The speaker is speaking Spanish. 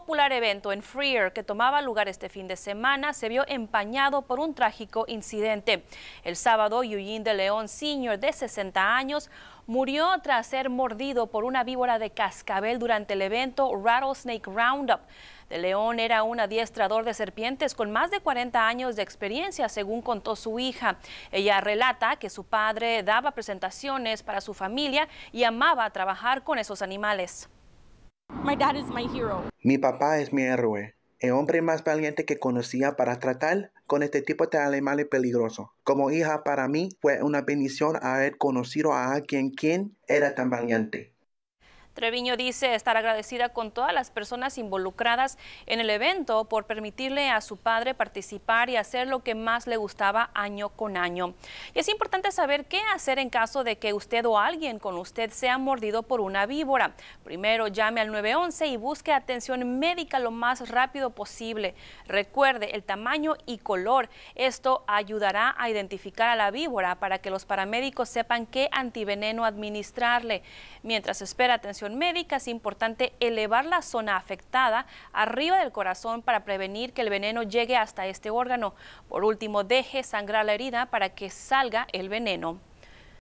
popular evento en Freer que tomaba lugar este fin de semana se vio empañado por un trágico incidente. El sábado, Eugene de León Sr., de 60 años, murió tras ser mordido por una víbora de cascabel durante el evento Rattlesnake Roundup. De León era un adiestrador de serpientes con más de 40 años de experiencia, según contó su hija. Ella relata que su padre daba presentaciones para su familia y amaba trabajar con esos animales. Mi papá es mi héroe, el hombre más valiente que conocía para tratar con este tipo de animales peligrosos. Como hija para mí fue una bendición haber conocido a alguien quien era tan valiente. Treviño dice estar agradecida con todas las personas involucradas en el evento por permitirle a su padre participar y hacer lo que más le gustaba año con año. Y es importante saber qué hacer en caso de que usted o alguien con usted sea mordido por una víbora. Primero llame al 911 y busque atención médica lo más rápido posible. Recuerde el tamaño y color. Esto ayudará a identificar a la víbora para que los paramédicos sepan qué antiveneno administrarle. Mientras espera atención médica, es importante elevar la zona afectada arriba del corazón para prevenir que el veneno llegue hasta este órgano. Por último, deje sangrar la herida para que salga el veneno.